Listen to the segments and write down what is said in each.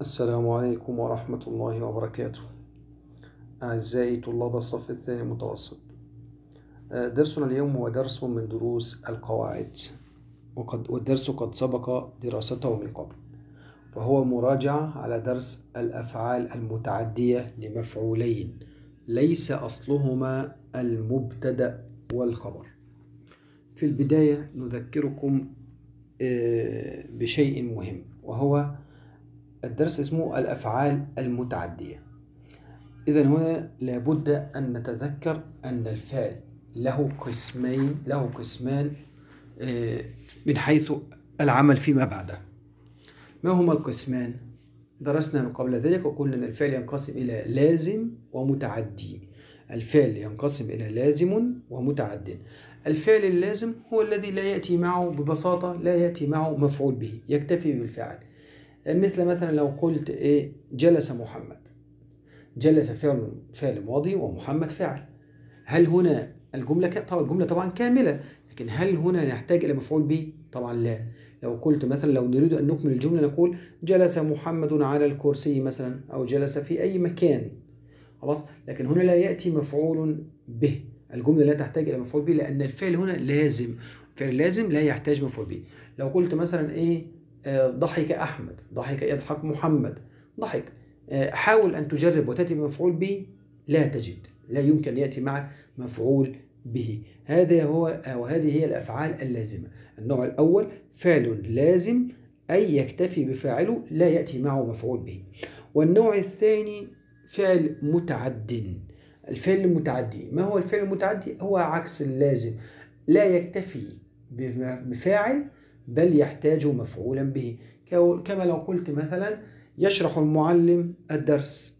السلام عليكم ورحمة الله وبركاته أعزائي طلاب الصف الثاني المتوسط آه، درسنا اليوم هو درس من دروس القواعد وقد والدرس قد سبق دراسته من قبل فهو مراجعة على درس الأفعال المتعدية لمفعولين ليس أصلهما المبتدأ والخبر في البداية نذكركم آه، بشيء مهم وهو الدرس اسمه الأفعال المتعدية إذا هنا لابد أن نتذكر أن الفعل له قسمين له قسمان آه، من حيث العمل فيما بعده ما هما القسمان؟ درسنا من قبل ذلك وقلنا أن الفعل ينقسم إلى لازم ومتعدي الفعل ينقسم إلى لازم ومتعد الفعل اللازم هو الذي لا يأتي معه ببساطة لا يأتي معه مفعول به يكتفي بالفعل مثل مثلا لو قلت ايه جلس محمد جلس فعل فعل ماضي ومحمد فعل هل هنا الجملة طبعا الجملة طبعا كاملة لكن هل هنا نحتاج إلى مفعول به؟ طبعا لا لو قلت مثلا لو نريد أن نكمل الجملة نقول جلس محمد على الكرسي مثلا أو جلس في أي مكان خلاص لكن هنا لا يأتي مفعول به الجملة لا تحتاج إلى مفعول به لأن الفعل هنا لازم فعل لازم لا يحتاج مفعول به لو قلت مثلا إيه آه، ضحك أحمد ضحك يضحك محمد ضحك آه، حاول أن تجرب وتأتي بمفعول به لا تجد لا يمكن أن يأتي معك مفعول به هذا هو آه، وهذه هي الأفعال اللازمة النوع الأول فعل لازم أي يكتفي بفاعله لا يأتي معه مفعول به والنوع الثاني فعل متعد الفعل المتعدي ما هو الفعل المتعدي هو عكس اللازم لا يكتفي بفاعل بل يحتاج مفعولا به كما لو قلت مثلا يشرح المعلم الدرس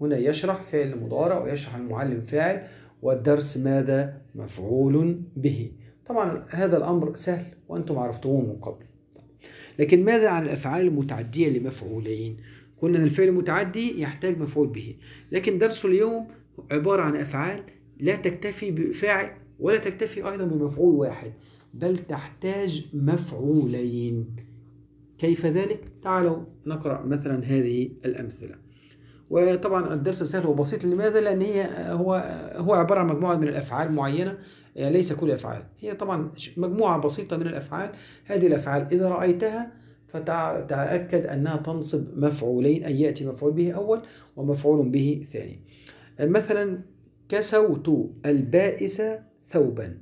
هنا يشرح فعل مضارع ويشرح المعلم فاعل والدرس ماذا مفعول به طبعا هذا الأمر سهل وأنتم عرفتموه من قبل لكن ماذا عن الأفعال المتعدية لمفعولين قلنا أن الفعل المتعدي يحتاج مفعول به لكن درس اليوم عبارة عن أفعال لا تكتفي بفاعل ولا تكتفي أيضا بمفعول واحد بل تحتاج مفعولين كيف ذلك؟ تعالوا نقرأ مثلا هذه الأمثلة وطبعا الدرس سهل وبسيط لماذا؟ لأن هي هو هو عبارة عن مجموعة من الأفعال معينة آه، ليس كل أفعال هي طبعا مجموعة بسيطة من الأفعال هذه الأفعال إذا رأيتها فتأكد أنها تنصب مفعولين أي يأتي مفعول به أول ومفعول به ثاني آه، مثلا كسوت البائس ثوبا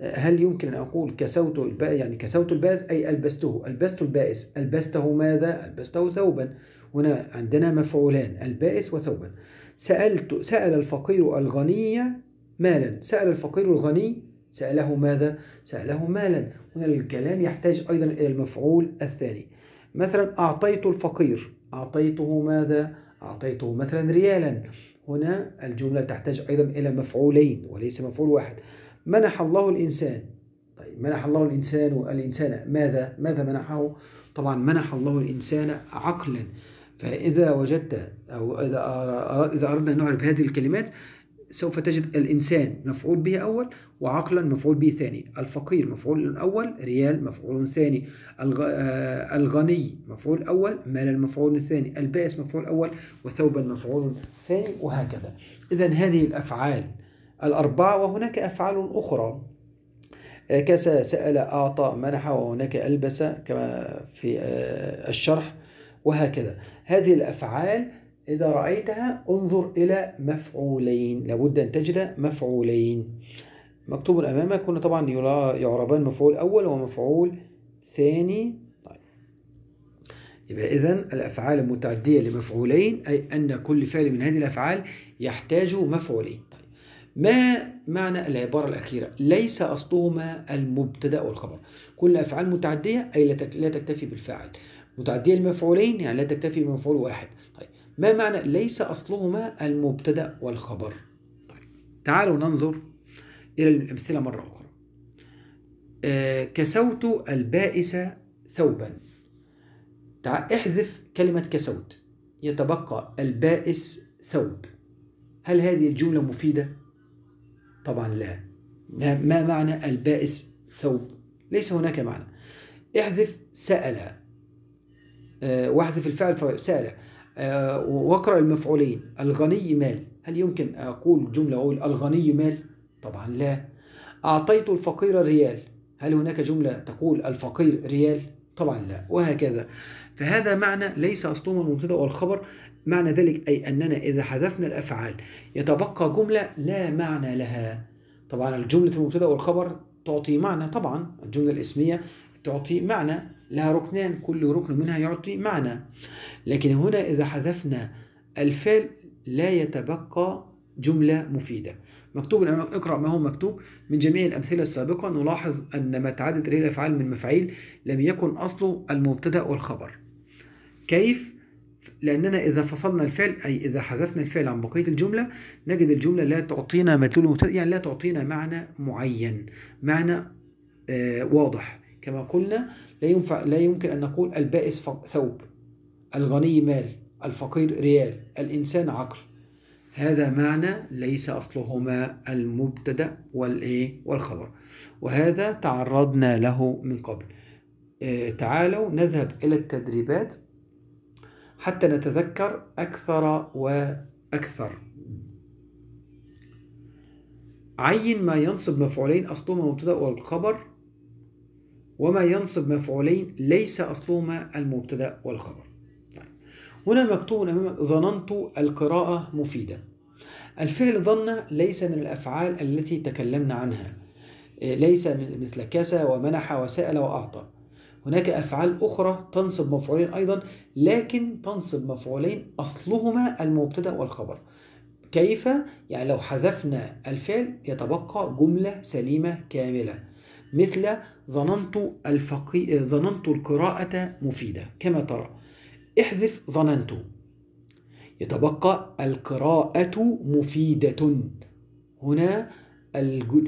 هل يمكن أن أقول كسوت البائس يعني كسوت البائس أي ألبسته ألبست البائس ألبسته ماذا؟ ألبسته ثوبا هنا عندنا مفعولان البائس وثوبا سألت سأل الفقير الغني مالا سأل الفقير الغني سأله ماذا؟ سأله مالا هنا الكلام يحتاج أيضا إلى المفعول الثاني مثلا أعطيت الفقير أعطيته ماذا؟ أعطيته مثلا ريالا هنا الجملة تحتاج أيضا إلى مفعولين وليس مفعول واحد منح الله الإنسان طيب منح الله الإنسان الإنسان ماذا ماذا منحه طبعا منح الله الإنسان عقلا فإذا وجدت أو إذا إذا أردنا أن نعرف هذه الكلمات سوف تجد الإنسان مفعول به أول وعقلا مفعول به ثاني الفقير مفعول أول ريال مفعول ثاني آه، الغني مفعول أول مال مفعول ثاني البائس مفعول أول وثوبا مفعول ثاني وهكذا إذا هذه الأفعال الأربعة وهناك أفعال أخرى آه، كسى سأل أعطى منح وهناك ألبس كما في آه، الشرح وهكذا هذه الأفعال إذا رأيتها انظر إلى مفعولين لابد أن تجد مفعولين مكتوب أمامك هنا طبعا يعربان مفعول أول ومفعول ثاني طيب. يبقى إذا الأفعال المتعدية لمفعولين أي أن كل فعل من هذه الأفعال يحتاج مفعولين ما معنى العبارة الأخيرة ليس أصلهما المبتدأ والخبر كل أفعال متعدية أي لا تكتفي بالفعل متعدية المفعولين يعني لا تكتفي بمفعول واحد طيب ما معنى ليس أصلهما المبتدأ والخبر طيب تعالوا ننظر إلى الأمثلة مرة أخرى آه كسوت البائس ثوبا احذف كلمة كسوت يتبقى البائس ثوب هل هذه الجملة مفيدة؟ طبعا لا ما معنى البائس ثوب ليس هناك معنى احذف سأل آه، واحذف الفعل سأل آه، واقرأ المفعولين الغني مال هل يمكن أقول جملة أقول الغني مال طبعا لا أعطيت الفقير ريال هل هناك جملة تقول الفقير ريال طبعا لا وهكذا فهذا معنى ليس أصلهما المبتدأ والخبر معنى ذلك أي أننا إذا حذفنا الأفعال يتبقى جملة لا معنى لها طبعا الجملة المبتدأ والخبر تعطي معنى طبعا الجملة الاسمية تعطي معنى لها ركنان كل ركن منها يعطي معنى لكن هنا إذا حذفنا الفعل لا يتبقى جملة مفيدة مكتوب اقرأ ما هو مكتوب من جميع الأمثلة السابقة نلاحظ أن ما تعدد ريل الأفعال من مفعيل لم يكن أصله المبتدأ والخبر كيف لأننا إذا فصلنا الفعل أي إذا حذفنا الفعل عن بقية الجملة نجد الجملة لا تعطينا مدلول مبتدأ يعني لا تعطينا معنى معين معنى آه واضح كما قلنا لا ينفع لا يمكن أن نقول البائس ثوب الغني مال الفقير ريال الإنسان عقل هذا معنى ليس أصلهما المبتدأ والإيه والخبر وهذا تعرضنا له من قبل آه تعالوا نذهب إلى التدريبات حتى نتذكر أكثر وأكثر عين ما ينصب مفعولين أصلهما المبتدأ والخبر وما ينصب مفعولين ليس أصلهما المبتدأ والخبر طيب، هنا مكتوب أمامك ظننت القراءة مفيدة الفعل ظن ليس من الأفعال التي تكلمنا عنها إيه، ليس مثل كسى ومنح وسأل وأعطى هناك أفعال أخرى تنصب مفعولين أيضا لكن تنصب مفعولين أصلهما المبتدأ والخبر كيف؟ يعني لو حذفنا الفعل يتبقى جملة سليمة كاملة مثل ظننت الفقي... ظننت القراءة مفيدة كما ترى احذف ظننت يتبقى القراءة مفيدة هنا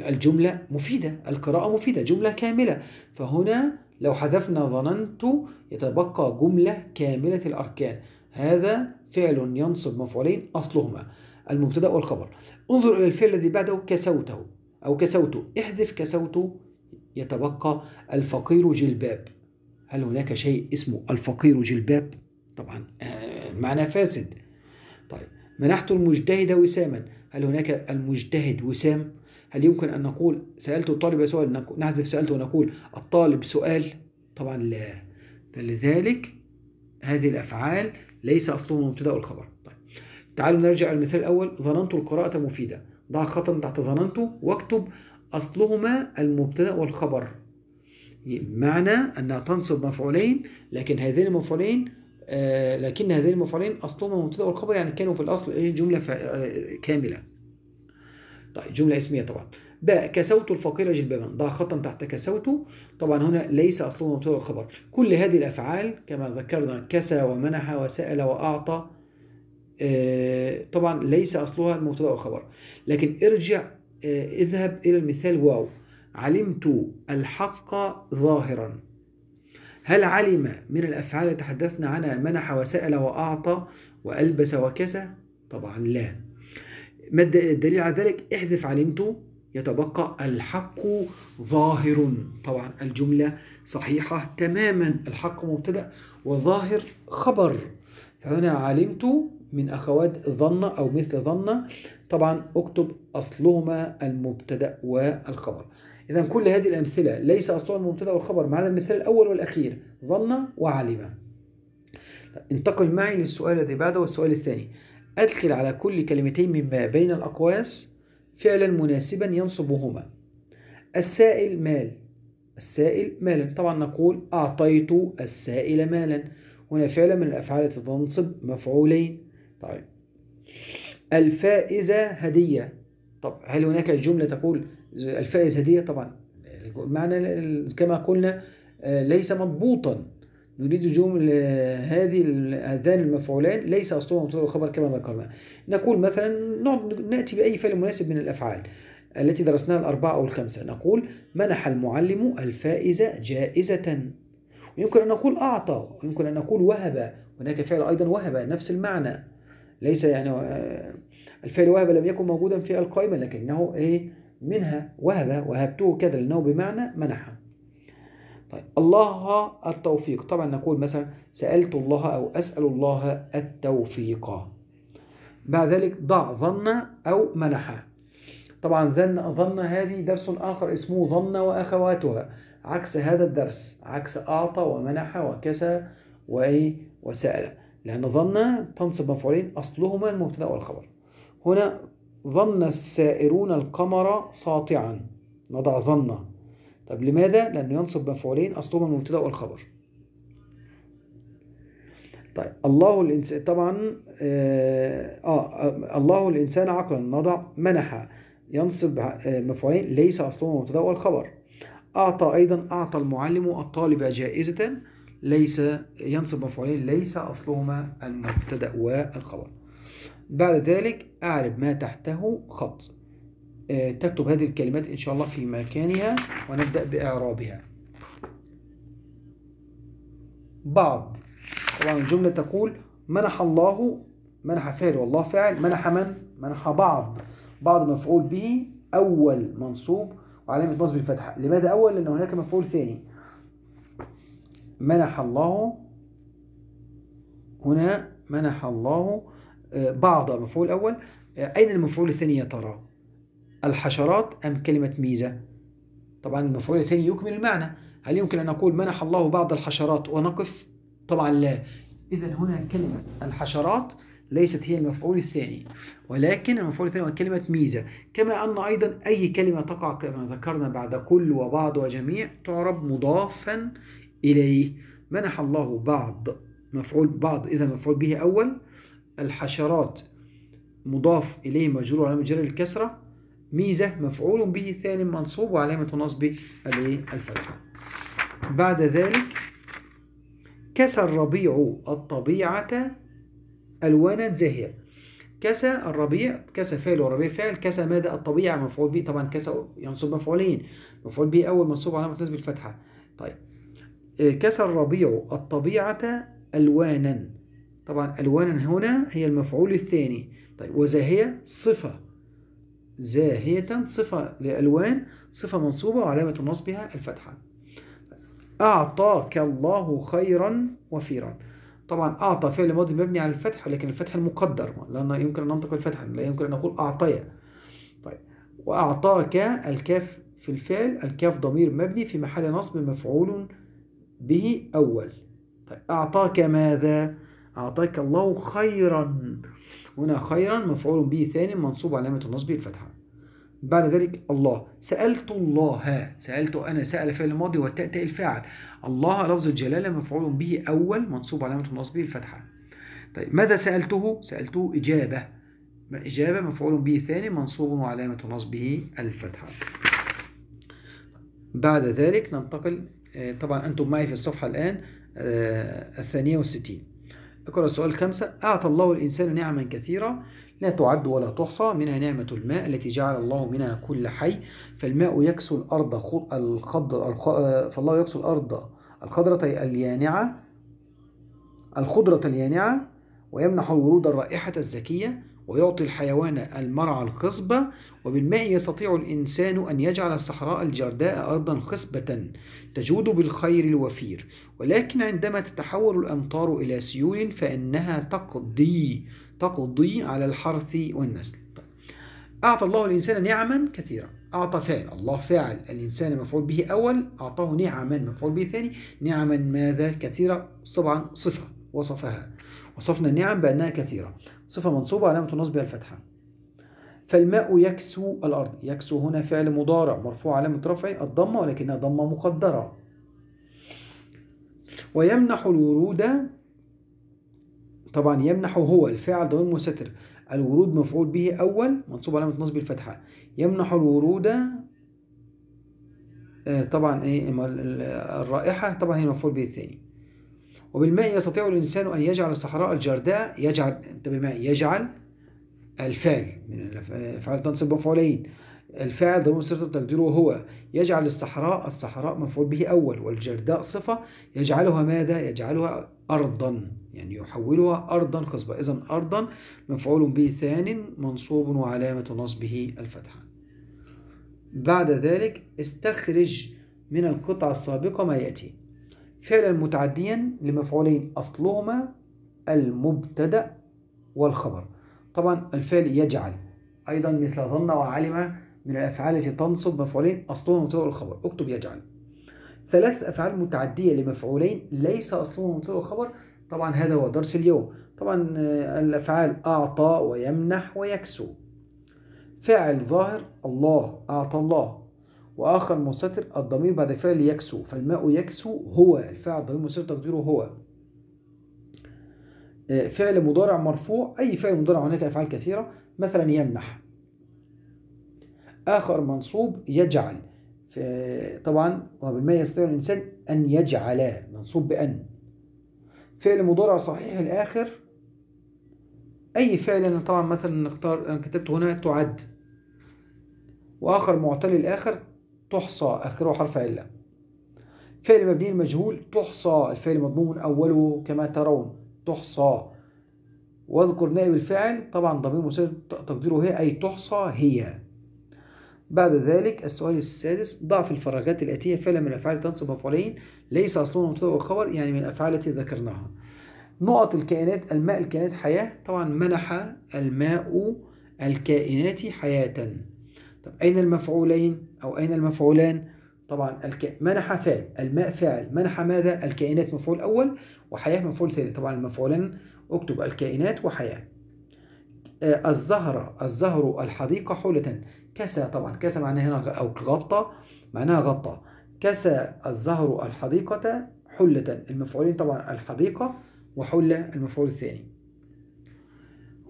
الجملة مفيدة القراءة مفيدة جملة كاملة فهنا لو حذفنا ظننت يتبقى جملة كاملة الأركان هذا فعل ينصب مفعولين أصلهما المبتدأ والخبر انظر إلى الفعل الذي بعده كسوته أو كسوته احذف كسوته يتبقى الفقير جلباب هل هناك شيء اسمه الفقير جلباب؟ طبعا آه، معنى فاسد طيب منحت المجتهد وساما هل هناك المجتهد وسام؟ هل يمكن أن نقول سألت الطالب سؤال نحذف سألته ونقول الطالب سؤال طبعا لا فلذلك هذه الأفعال ليس أصلهم مبتدأ الخبر طيب تعالوا نرجع للمثال الأول ظننت القراءة مفيدة ضع خطا تحت ظننت واكتب أصلهما المبتدأ والخبر معنى أنها تنصب مفعولين لكن هذين المفعولين آه لكن هذين المفعولين أصلهما مبتدأ والخبر يعني كانوا في الأصل إيه؟ جملة آه، كاملة طيب جملة اسمية طبعا باء كسوت الفقير جلبابا ضع خطا تحت كسوته طبعا هنا ليس اصلا مبتدأ خبر كل هذه الأفعال كما ذكرنا كسى ومنح وسأل وأعطى آه، طبعا ليس أصلها المبتدأ والخبر لكن ارجع آه، اذهب إلى المثال واو علمت الحق ظاهرا هل علم من الأفعال اللي تحدثنا عنها منح وسأل وأعطى وألبس وكسى؟ طبعا لا ما الدليل على ذلك احذف علمته يتبقى الحق ظاهر طبعا الجملة صحيحة تماما الحق مبتدأ وظاهر خبر فهنا علمت من أخوات ظن أو مثل ظن طبعا اكتب أصلهما المبتدأ والخبر إذا كل هذه الأمثلة ليس أصلها المبتدأ والخبر ما المثال الأول والأخير ظن وعلم طيب، انتقل معي للسؤال الذي بعده والسؤال الثاني أدخل على كل كلمتين مما بين الأقواس فعلا مناسبا ينصبهما السائل مال السائل مالا طبعا نقول أعطيت السائل مالا هنا فعلا من الأفعال التي تنصب مفعولين طيب الفائزة هدية طب هل هناك جملة تقول الفائز هدية طبعا المعنى كما قلنا آه، ليس مضبوطا نريد جمل آه، هذه هذان المفعولان ليس أصلهما مبتدأ وخبر كما ذكرنا نقول مثلا نأتي بأي فعل مناسب من الأفعال التي درسناها الأربعة أو الخمسة نقول منح المعلم الفائز جائزة ويمكن أن نقول أعطى ويمكن أن نقول وهب هناك فعل أيضا وهب نفس المعنى ليس يعني آه، الفعل وهب لم يكن موجودا في القائمة لكنه إيه منها وهب وهبته كذا لأنه بمعنى منحه طيب الله التوفيق طبعا نقول مثلا سألت الله أو أسأل الله التوفيق بعد ذلك ضع ظن أو منح طبعا ظن ظن هذه درس آخر اسمه ظن وأخواتها عكس هذا الدرس عكس أعطى ومنح وكسى وإيه وسأل لأن ظن تنصب مفعولين أصلهما المبتدأ والخبر هنا ظن السائرون القمر ساطعا نضع ظن طب لماذا؟ لأنه ينصب مفعولين أصلهما المبتدأ والخبر طيب الله الإنسان طبعا آه،, آه الله الإنسان عقلا نضع منح ينصب آه، مفعولين ليس أصلهما المبتدأ والخبر أعطى أيضا أعطى المعلم الطالب جائزة ليس ينصب مفعولين ليس أصلهما المبتدأ والخبر بعد ذلك أعرب ما تحته خط آه، تكتب هذه الكلمات إن شاء الله في مكانها ونبدأ بإعرابها بعض طبعا الجملة تقول منح الله منح فعل والله فاعل منح من؟ منح بعض بعض مفعول به أول منصوب وعلامة نصب الفتحة لماذا أول؟ لأن هناك مفعول ثاني منح الله هنا منح الله آه، بعض مفعول أول آه، أين المفعول الثاني يا ترى؟ الحشرات أم كلمة ميزة طبعا المفعول الثاني يكمل المعنى هل يمكن أن أقول منح الله بعض الحشرات ونقف طبعا لا إذا هنا كلمة الحشرات ليست هي المفعول الثاني ولكن المفعول الثاني هو كلمة ميزة كما أن أيضا أي كلمة تقع كما ذكرنا بعد كل وبعض وجميع تعرب مضافا إليه منح الله بعض مفعول بعض إذا مفعول به أول الحشرات مضاف إليه مجرور على مجرور الكسرة ميزة مفعول به ثاني منصوب وعلامة النصب الايه الفتحة بعد ذلك كسى الربيع الطبيعة ألوانا زاهية كسى الربيع كسى فعل وربيع فعل كسى ماذا الطبيعة مفعول به طبعا كسى ينصب مفعولين مفعول به أول منصوب علامة نصب الفتحة طيب آه، كسى الربيع الطبيعة ألوانا طبعا ألوانا هنا هي المفعول الثاني طيب وزاهية صفة زاهية صفة لألوان صفة منصوبة وعلامة نصبها الفتحة أعطاك الله خيرا وفيرا طبعا أعطى فعل ماضي مبني على الفتح لكن الفتح المقدر لا يمكن أن ننطق الفتح لا يمكن أن نقول أعطي طيب وأعطاك الكاف في الفعل الكاف ضمير مبني في محل نصب مفعول به أول طيب أعطاك ماذا؟ أعطاك الله خيرا هنا خيرا مفعول به ثاني منصوب علامة النصب الفتحة بعد ذلك الله سألت الله سألت أنا سأل فعل الماضي والتاء تاء الفاعل الله لفظ الجلالة مفعول به أول منصوب علامة النصب الفتحة طيب ماذا سألته؟ سألته إجابة إجابة مفعول به ثاني منصوب وعلامة نصبه الفتحة بعد ذلك ننتقل آه، طبعا أنتم معي في الصفحة الآن آه، الثانية والستين اقرأ السؤال خمسة أعطى الله الإنسان نعما كثيرة لا تعد ولا تحصى منها نعمة الماء التي جعل الله منها كل حي فالماء يكسو الأرض الخضر فالله يكسو الأرض الخضرة اليانعة الخضرة اليانعة ويمنح الورود الرائحة الزكية ويعطي الحيوان المرعى الخصبة وبالماء يستطيع الإنسان أن يجعل الصحراء الجرداء أرضا خصبة تجود بالخير الوفير ولكن عندما تتحول الأمطار إلى سيول فإنها تقضي تقضي على الحرث والنسل أعطى الله الإنسان نعما كثيرة أعطى فعل الله فعل الإنسان مفعول به أول أعطاه نعما مفعول به ثاني نعما ماذا كثيرة طبعا صفة وصفها وصفنا النعم بأنها كثيرة صفة منصوبة علامة نصبها الفتحة فالماء يكسو الأرض يكسو هنا فعل مضارع مرفوع علامة رفعه الضمة ولكنها ضمة مقدرة ويمنح الورود طبعا يمنح هو الفاعل ضمير مستتر الورود مفعول به أول منصوب علامة نصب الفتحة يمنح الورود آه، طبعا ايه الرائحة طبعا هي مفعول به الثاني وبالماء يستطيع الإنسان أن يجعل الصحراء الجرداء يجعل أنت بماء يجعل الفعل من الأفعال تنصب مفعولين الفاعل ضمير صفة تقديره هو يجعل الصحراء الصحراء مفعول به أول والجرداء صفة يجعلها ماذا؟ يجعلها أرضا يعني يحولها أرضا خصبة إذا أرضا مفعول به ثان منصوب وعلامة نصبه الفتحة بعد ذلك استخرج من القطعة السابقة ما يأتي فعلا متعديا لمفعولين أصلهما المبتدأ والخبر طبعا الفعل يجعل أيضا مثل ظن وعلم من الأفعال التي تنصب مفعولين أصلهما المبتدأ والخبر اكتب يجعل ثلاث أفعال متعدية لمفعولين ليس أصلهما المبتدأ والخبر طبعا هذا هو درس اليوم طبعا الأفعال أعطى ويمنح ويكسو فعل ظاهر الله أعطى الله واخر مستتر الضمير بعد فعل يكسو فالماء يكسو هو الفاعل ضمير مستتر تقديره هو آه، فعل مضارع مرفوع اي فعل مضارع هناك افعال كثيره مثلا يمنح اخر منصوب يجعل طبعا وبما يستطيع الانسان ان يجعل منصوب بان فعل مضارع صحيح الاخر اي فعل انا طبعا مثلا نختار انا كتبت هنا تعد واخر معتل الاخر تحصى آخره حرف علة فعل مبني المجهول تحصى الفعل مضمون أوله كما ترون تحصى واذكر نائب الفعل طبعا ضمير مسجل تقديره هي أي تحصى هي بعد ذلك السؤال السادس ضع في الفراغات الآتية فعلا من الأفعال تنصب مفعولين ليس أصلهما مبتدأ وخبر يعني من الأفعال التي ذكرناها نقط الكائنات الماء الكائنات حياة طبعا منح الماء الكائنات حياة طب أين المفعولين أو أين المفعولان؟ طبعا الك... منح فعل الماء فعل منح ماذا الكائنات مفعول أول وحياة مفعول ثاني طبعا المفعولان اكتب الكائنات وحياة آه الزهرة الزهر الحديقة حولة كسى طبعا كسى معناها هنا أو غطى معناها غطى كسى الزهر الحديقة حلة المفعولين طبعا الحديقة وحلة المفعول الثاني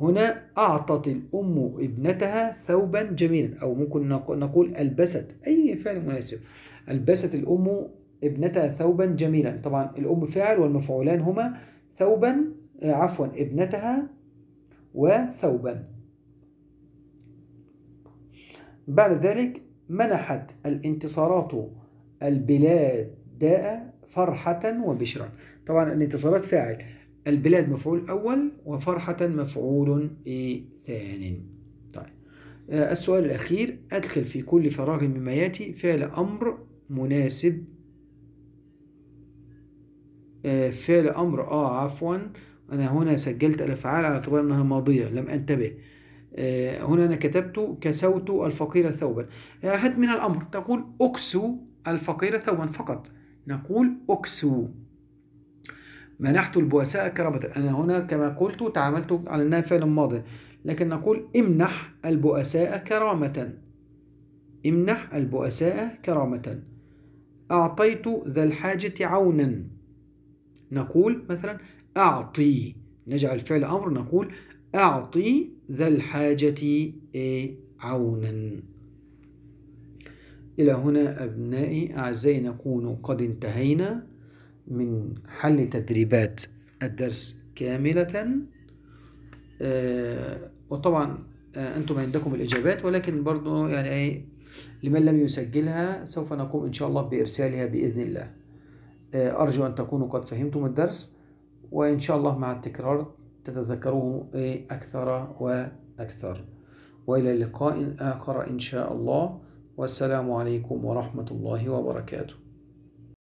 هنا أعطت الأم ابنتها ثوبا جميلا أو ممكن نقول ألبست أي فعل مناسب ألبست الأم ابنتها ثوبا جميلا طبعا الأم فاعل والمفعولان هما ثوبا آه، عفوا ابنتها وثوبا بعد ذلك منحت الانتصارات البلاد فرحة وبشرا طبعا الانتصارات فاعل البلاد مفعول أول وفرحة مفعول إيه ثان طيب آه، السؤال الأخير أدخل في كل فراغ مما يأتي فعل أمر مناسب آه، فعل أمر آه عفوا أنا هنا سجلت الأفعال على اعتبار أنها ماضية لم أنتبه آه، هنا أنا كتبت كسوت الفقير ثوبا هات من الأمر تقول أكسو الفقير ثوبا فقط نقول أكسو منحت البؤساء كرامة أنا هنا كما قلت تعاملت على أنها فعل ماضي لكن نقول امنح البؤساء كرامة امنح البؤساء كرامة أعطيت ذا الحاجة عونا نقول مثلا أعطي نجعل فعل أمر نقول أعطي ذا الحاجة إيه عونا إلى هنا أبنائي أعزائي نكون قد انتهينا من حل تدريبات الدرس كاملة آه، وطبعا آه، أنتم عندكم الإجابات ولكن برضو يعني إيه لمن لم يسجلها سوف نقوم إن شاء الله بإرسالها بإذن الله آه، أرجو أن تكونوا قد فهمتم الدرس وإن شاء الله مع التكرار تتذكروه إيه، أكثر وأكثر وإلى لقاء آخر إن شاء الله والسلام عليكم ورحمة الله وبركاته